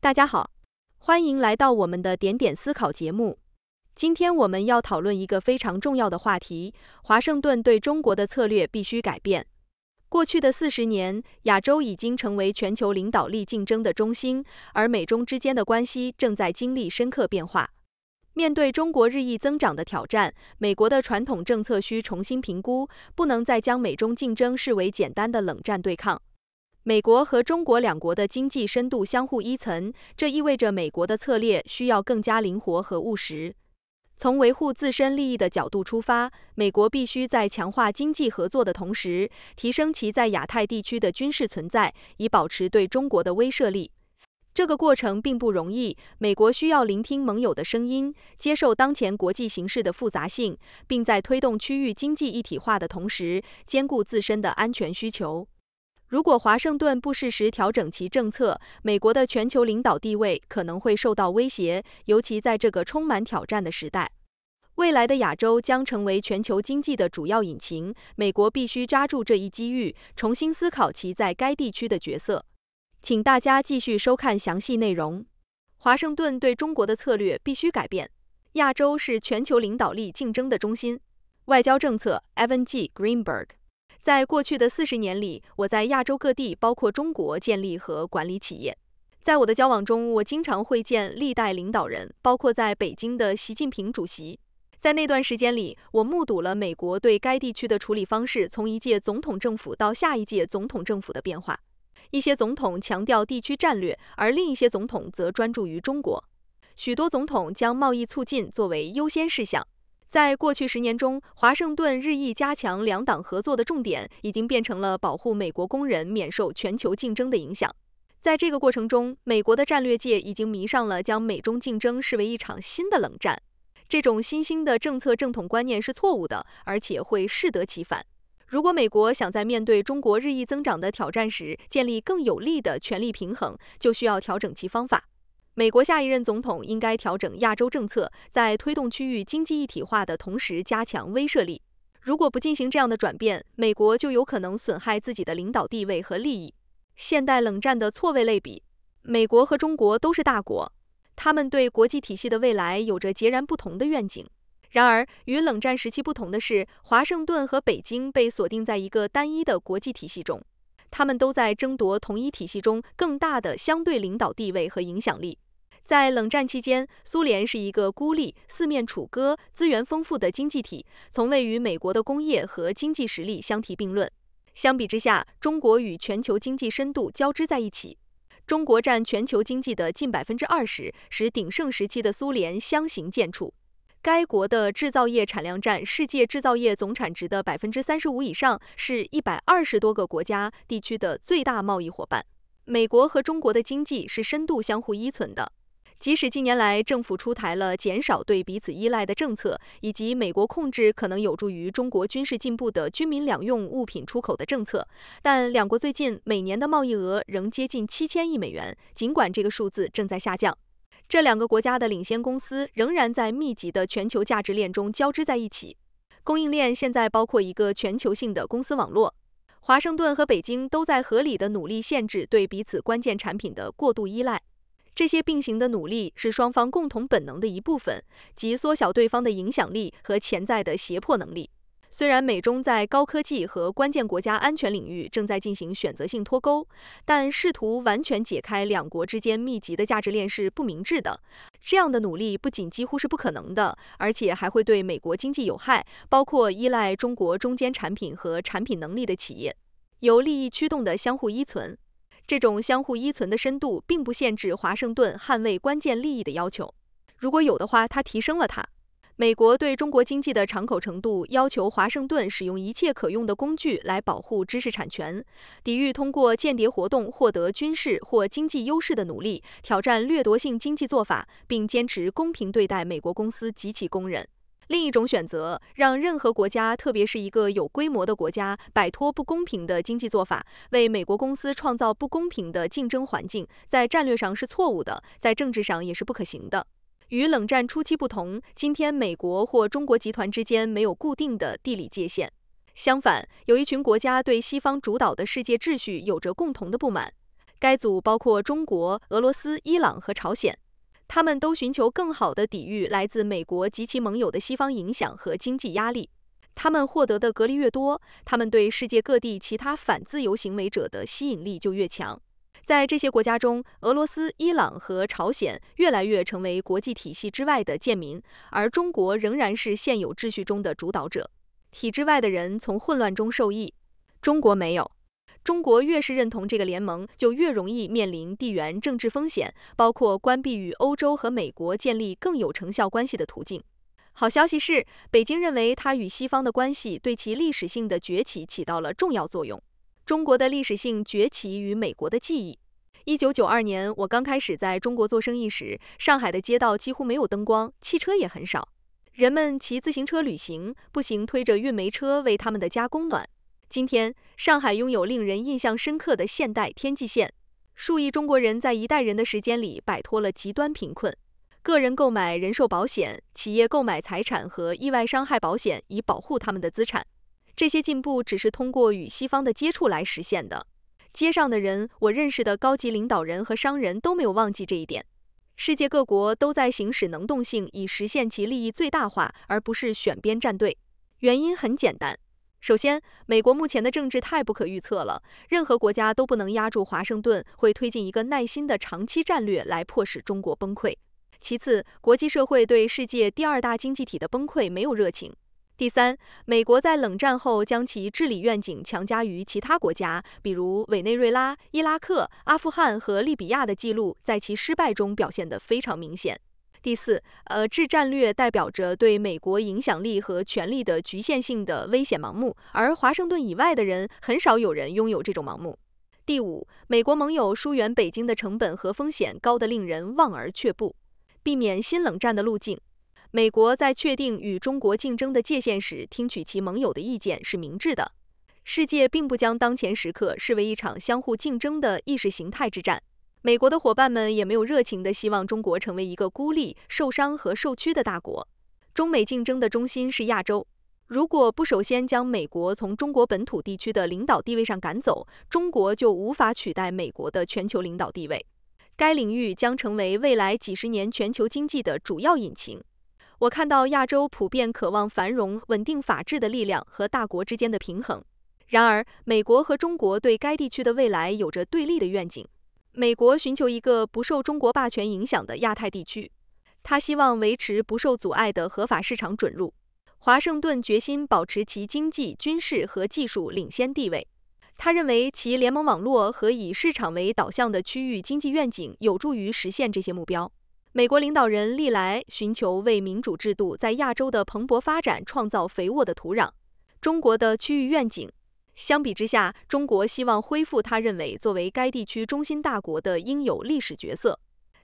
大家好，欢迎来到我们的点点思考节目。今天我们要讨论一个非常重要的话题：华盛顿对中国的策略必须改变。过去的四十年，亚洲已经成为全球领导力竞争的中心，而美中之间的关系正在经历深刻变化。面对中国日益增长的挑战，美国的传统政策需重新评估，不能再将美中竞争视为简单的冷战对抗。美国和中国两国的经济深度相互依存，这意味着美国的策略需要更加灵活和务实。从维护自身利益的角度出发，美国必须在强化经济合作的同时，提升其在亚太地区的军事存在，以保持对中国的威慑力。这个过程并不容易，美国需要聆听盟友的声音，接受当前国际形势的复杂性，并在推动区域经济一体化的同时，兼顾自身的安全需求。如果华盛顿不适时调整其政策，美国的全球领导地位可能会受到威胁，尤其在这个充满挑战的时代。未来的亚洲将成为全球经济的主要引擎，美国必须抓住这一机遇，重新思考其在该地区的角色。请大家继续收看详细内容。华盛顿对中国的策略必须改变，亚洲是全球领导力竞争的中心。外交政策 e v a e n G. Greenberg。在过去的四十年里，我在亚洲各地，包括中国，建立和管理企业。在我的交往中，我经常会见历代领导人，包括在北京的习近平主席。在那段时间里，我目睹了美国对该地区的处理方式从一届总统政府到下一届总统政府的变化。一些总统强调地区战略，而另一些总统则专注于中国。许多总统将贸易促进作为优先事项。在过去十年中，华盛顿日益加强两党合作的重点，已经变成了保护美国工人免受全球竞争的影响。在这个过程中，美国的战略界已经迷上了将美中竞争视为一场新的冷战。这种新兴的政策正统观念是错误的，而且会适得其反。如果美国想在面对中国日益增长的挑战时，建立更有利的权力平衡，就需要调整其方法。美国下一任总统应该调整亚洲政策，在推动区域经济一体化的同时加强威慑力。如果不进行这样的转变，美国就有可能损害自己的领导地位和利益。现代冷战的错位类比，美国和中国都是大国，他们对国际体系的未来有着截然不同的愿景。然而，与冷战时期不同的是，华盛顿和北京被锁定在一个单一的国际体系中，他们都在争夺同一体系中更大的相对领导地位和影响力。在冷战期间，苏联是一个孤立、四面楚歌、资源丰富的经济体，从未与美国的工业和经济实力相提并论。相比之下，中国与全球经济深度交织在一起，中国占全球经济的近百分之二十，使鼎盛时期的苏联相形见绌。该国的制造业产量占世界制造业总产值的百分之三十五以上，是一百二十多个国家地区的最大贸易伙伴。美国和中国的经济是深度相互依存的。即使近年来政府出台了减少对彼此依赖的政策，以及美国控制可能有助于中国军事进步的军民两用物品出口的政策，但两国最近每年的贸易额仍接近7000亿美元，尽管这个数字正在下降。这两个国家的领先公司仍然在密集的全球价值链中交织在一起。供应链现在包括一个全球性的公司网络。华盛顿和北京都在合理的努力限制对彼此关键产品的过度依赖。这些并行的努力是双方共同本能的一部分，即缩小对方的影响力和潜在的胁迫能力。虽然美中在高科技和关键国家安全领域正在进行选择性脱钩，但试图完全解开两国之间密集的价值链是不明智的。这样的努力不仅几乎是不可能的，而且还会对美国经济有害，包括依赖中国中间产品和产品能力的企业。由利益驱动的相互依存。这种相互依存的深度并不限制华盛顿捍卫关键利益的要求。如果有的话，它提升了它。美国对中国经济的敞口程度要求华盛顿使用一切可用的工具来保护知识产权，抵御通过间谍活动获得军事或经济优势的努力，挑战掠夺性经济做法，并坚持公平对待美国公司及其工人。另一种选择，让任何国家，特别是一个有规模的国家，摆脱不公平的经济做法，为美国公司创造不公平的竞争环境，在战略上是错误的，在政治上也是不可行的。与冷战初期不同，今天美国或中国集团之间没有固定的地理界限。相反，有一群国家对西方主导的世界秩序有着共同的不满。该组包括中国、俄罗斯、伊朗和朝鲜。他们都寻求更好的抵御来自美国及其盟友的西方影响和经济压力。他们获得的隔离越多，他们对世界各地其他反自由行为者的吸引力就越强。在这些国家中，俄罗斯、伊朗和朝鲜越来越成为国际体系之外的贱民，而中国仍然是现有秩序中的主导者。体制外的人从混乱中受益，中国没有。中国越是认同这个联盟，就越容易面临地缘政治风险，包括关闭与欧洲和美国建立更有成效关系的途径。好消息是，北京认为它与西方的关系对其历史性的崛起起到了重要作用。中国的历史性崛起与美国的记忆。一九九二年，我刚开始在中国做生意时，上海的街道几乎没有灯光，汽车也很少，人们骑自行车旅行，步行推着运煤车为他们的家供暖。今天，上海拥有令人印象深刻的现代天际线。数亿中国人在一代人的时间里摆脱了极端贫困。个人购买人寿保险，企业购买财产和意外伤害保险以保护他们的资产。这些进步只是通过与西方的接触来实现的。街上的人，我认识的高级领导人和商人都没有忘记这一点。世界各国都在行使能动性以实现其利益最大化，而不是选边站队。原因很简单。首先，美国目前的政治太不可预测了，任何国家都不能压住华盛顿会推进一个耐心的长期战略来迫使中国崩溃。其次，国际社会对世界第二大经济体的崩溃没有热情。第三，美国在冷战后将其治理愿景强加于其他国家，比如委内瑞拉、伊拉克、阿富汗和利比亚的记录，在其失败中表现得非常明显。第四，呃，制战略代表着对美国影响力和权力的局限性的危险盲目，而华盛顿以外的人很少有人拥有这种盲目。第五，美国盟友疏远北京的成本和风险高得令人望而却步，避免新冷战的路径。美国在确定与中国竞争的界限时听取其盟友的意见是明智的。世界并不将当前时刻视为一场相互竞争的意识形态之战。美国的伙伴们也没有热情的希望中国成为一个孤立、受伤和受屈的大国。中美竞争的中心是亚洲。如果不首先将美国从中国本土地区的领导地位上赶走，中国就无法取代美国的全球领导地位。该领域将成为未来几十年全球经济的主要引擎。我看到亚洲普遍渴望繁荣、稳定、法治的力量和大国之间的平衡。然而，美国和中国对该地区的未来有着对立的愿景。美国寻求一个不受中国霸权影响的亚太地区，他希望维持不受阻碍的合法市场准入。华盛顿决心保持其经济、军事和技术领先地位。他认为其联盟网络和以市场为导向的区域经济愿景有助于实现这些目标。美国领导人历来寻求为民主制度在亚洲的蓬勃发展创造肥沃的土壤。中国的区域愿景。相比之下，中国希望恢复他认为作为该地区中心大国的应有历史角色。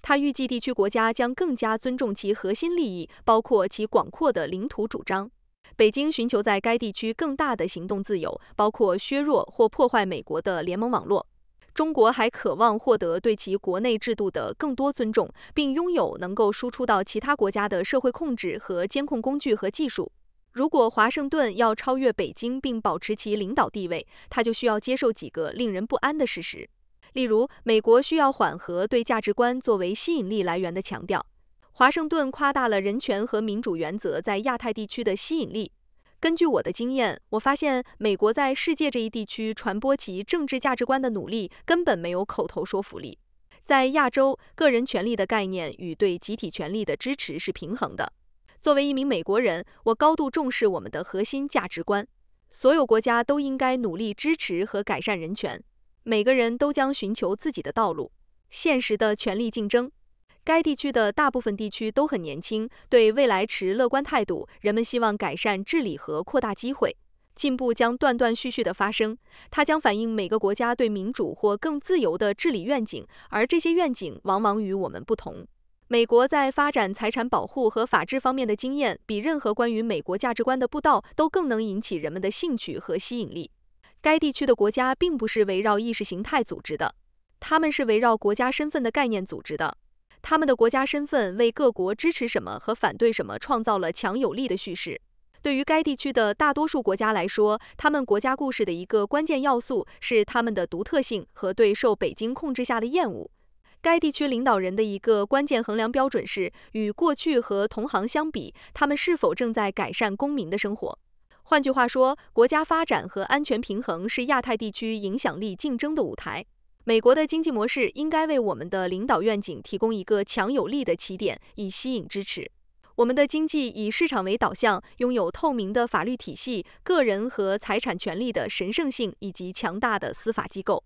他预计地区国家将更加尊重其核心利益，包括其广阔的领土主张。北京寻求在该地区更大的行动自由，包括削弱或破坏美国的联盟网络。中国还渴望获得对其国内制度的更多尊重，并拥有能够输出到其他国家的社会控制和监控工具和技术。如果华盛顿要超越北京并保持其领导地位，他就需要接受几个令人不安的事实，例如美国需要缓和对价值观作为吸引力来源的强调。华盛顿夸大了人权和民主原则在亚太地区的吸引力。根据我的经验，我发现美国在世界这一地区传播其政治价值观的努力根本没有口头说服力。在亚洲，个人权利的概念与对集体权利的支持是平衡的。作为一名美国人，我高度重视我们的核心价值观。所有国家都应该努力支持和改善人权。每个人都将寻求自己的道路。现实的权力竞争。该地区的大部分地区都很年轻，对未来持乐观态度。人们希望改善治理和扩大机会。进步将断断续续的发生。它将反映每个国家对民主或更自由的治理愿景，而这些愿景往往与我们不同。美国在发展财产保护和法治方面的经验，比任何关于美国价值观的布道都更能引起人们的兴趣和吸引力。该地区的国家并不是围绕意识形态组织的，他们是围绕国家身份的概念组织的。他们的国家身份为各国支持什么和反对什么创造了强有力的叙事。对于该地区的大多数国家来说，他们国家故事的一个关键要素是他们的独特性和对受北京控制下的厌恶。该地区领导人的一个关键衡量标准是，与过去和同行相比，他们是否正在改善公民的生活。换句话说，国家发展和安全平衡是亚太地区影响力竞争的舞台。美国的经济模式应该为我们的领导愿景提供一个强有力的起点，以吸引支持。我们的经济以市场为导向，拥有透明的法律体系、个人和财产权利的神圣性以及强大的司法机构。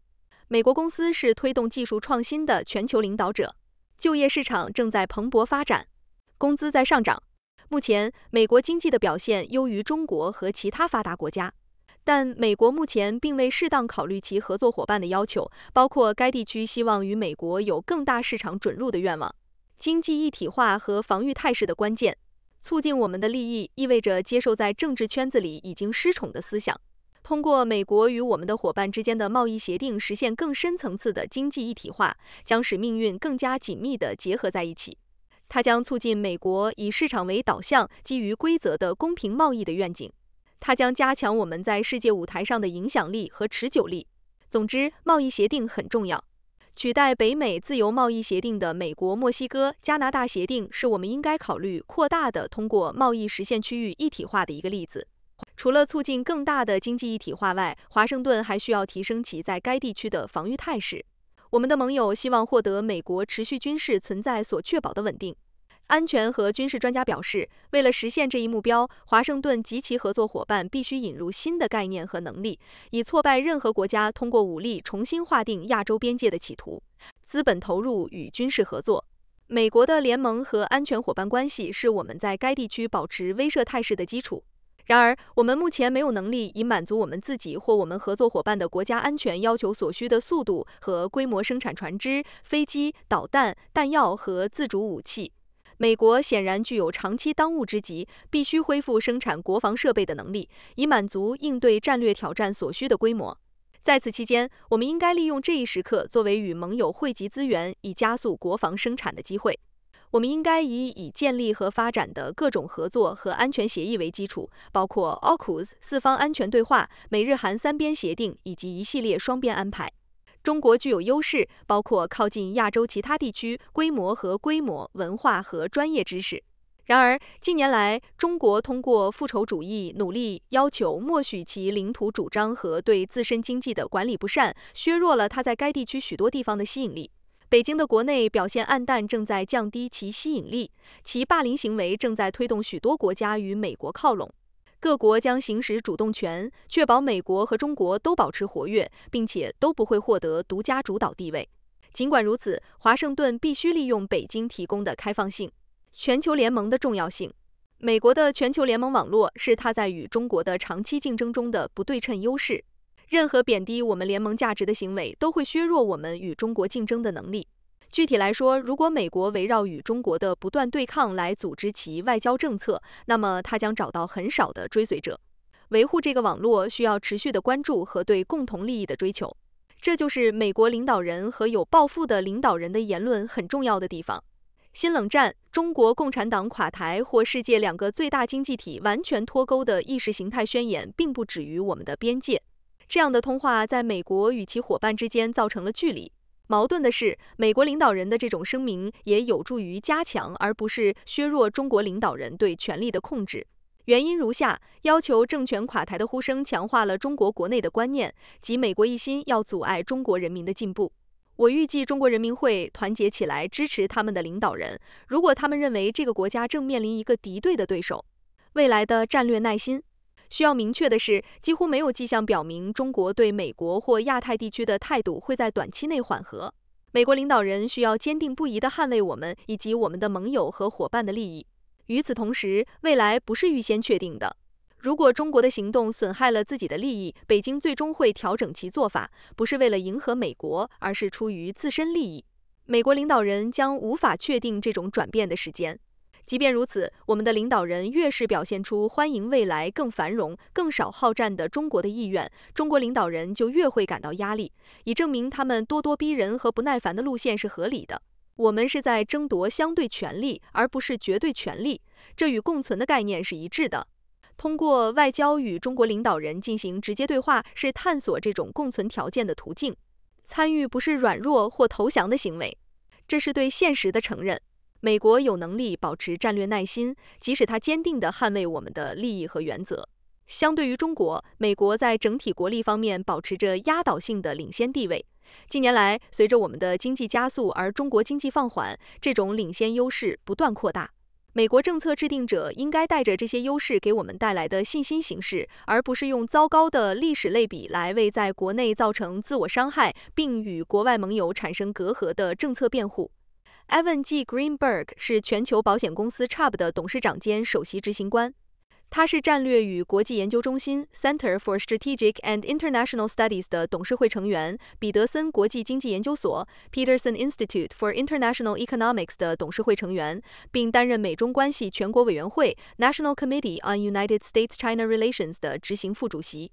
美国公司是推动技术创新的全球领导者，就业市场正在蓬勃发展，工资在上涨。目前，美国经济的表现优于中国和其他发达国家，但美国目前并未适当考虑其合作伙伴的要求，包括该地区希望与美国有更大市场准入的愿望。经济一体化和防御态势的关键，促进我们的利益意味着接受在政治圈子里已经失宠的思想。通过美国与我们的伙伴之间的贸易协定实现更深层次的经济一体化，将使命运更加紧密的结合在一起。它将促进美国以市场为导向、基于规则的公平贸易的愿景。它将加强我们在世界舞台上的影响力和持久力。总之，贸易协定很重要。取代北美自由贸易协定的美国墨西哥加拿大协定是我们应该考虑扩大的通过贸易实现区域一体化的一个例子。除了促进更大的经济一体化外，华盛顿还需要提升其在该地区的防御态势。我们的盟友希望获得美国持续军事存在所确保的稳定、安全和军事专家表示，为了实现这一目标，华盛顿及其合作伙伴必须引入新的概念和能力，以挫败任何国家通过武力重新划定亚洲边界的企图。资本投入与军事合作，美国的联盟和安全伙伴关系是我们在该地区保持威慑态势的基础。然而，我们目前没有能力以满足我们自己或我们合作伙伴的国家安全要求所需的速度和规模生产船只、飞机、导弹、弹药和自主武器。美国显然具有长期当务之急，必须恢复生产国防设备的能力，以满足应对战略挑战所需的规模。在此期间，我们应该利用这一时刻作为与盟友汇集资源以加速国防生产的机会。我们应该以已建立和发展的各种合作和安全协议为基础，包括 AUKUS 四方安全对话、美日韩三边协定以及一系列双边安排。中国具有优势，包括靠近亚洲其他地区、规模和规模、文化和专业知识。然而，近年来中国通过复仇主义努力，要求默许其领土主张和对自身经济的管理不善，削弱了它在该地区许多地方的吸引力。北京的国内表现暗淡，正在降低其吸引力。其霸凌行为正在推动许多国家与美国靠拢。各国将行使主动权，确保美国和中国都保持活跃，并且都不会获得独家主导地位。尽管如此，华盛顿必须利用北京提供的开放性、全球联盟的重要性。美国的全球联盟网络是它在与中国的长期竞争中的不对称优势。任何贬低我们联盟价值的行为都会削弱我们与中国竞争的能力。具体来说，如果美国围绕与中国的不断对抗来组织其外交政策，那么它将找到很少的追随者。维护这个网络需要持续的关注和对共同利益的追求。这就是美国领导人和有抱负的领导人的言论很重要的地方。新冷战、中国共产党垮台或世界两个最大经济体完全脱钩的意识形态宣言，并不止于我们的边界。这样的通话在美国与其伙伴之间造成了距离。矛盾的是，美国领导人的这种声明也有助于加强，而不是削弱中国领导人对权力的控制。原因如下：要求政权垮台的呼声强化了中国国内的观念，即美国一心要阻碍中国人民的进步。我预计中国人民会团结起来支持他们的领导人，如果他们认为这个国家正面临一个敌对的对手。未来的战略耐心。需要明确的是，几乎没有迹象表明中国对美国或亚太地区的态度会在短期内缓和。美国领导人需要坚定不移地捍卫我们以及我们的盟友和伙伴的利益。与此同时，未来不是预先确定的。如果中国的行动损害了自己的利益，北京最终会调整其做法，不是为了迎合美国，而是出于自身利益。美国领导人将无法确定这种转变的时间。即便如此，我们的领导人越是表现出欢迎未来更繁荣、更少好战的中国的意愿，中国领导人就越会感到压力，以证明他们咄咄逼人和不耐烦的路线是合理的。我们是在争夺相对权力，而不是绝对权力，这与共存的概念是一致的。通过外交与中国领导人进行直接对话，是探索这种共存条件的途径。参与不是软弱或投降的行为，这是对现实的承认。美国有能力保持战略耐心，即使它坚定地捍卫我们的利益和原则。相对于中国，美国在整体国力方面保持着压倒性的领先地位。近年来，随着我们的经济加速而中国经济放缓，这种领先优势不断扩大。美国政策制定者应该带着这些优势给我们带来的信心形式，而不是用糟糕的历史类比来为在国内造成自我伤害，并与国外盟友产生隔阂的政策辩护。Evan G. Greenberg 是全球保险公司 Chubb 的董事长兼首席执行官。他是战略与国际研究中心 (Center for Strategic and International Studies) 的董事会成员，彼得森国际经济研究所 (Peterson Institute for International Economics) 的董事会成员，并担任美中关系全国委员会 (National Committee on United States-China Relations) 的执行副主席。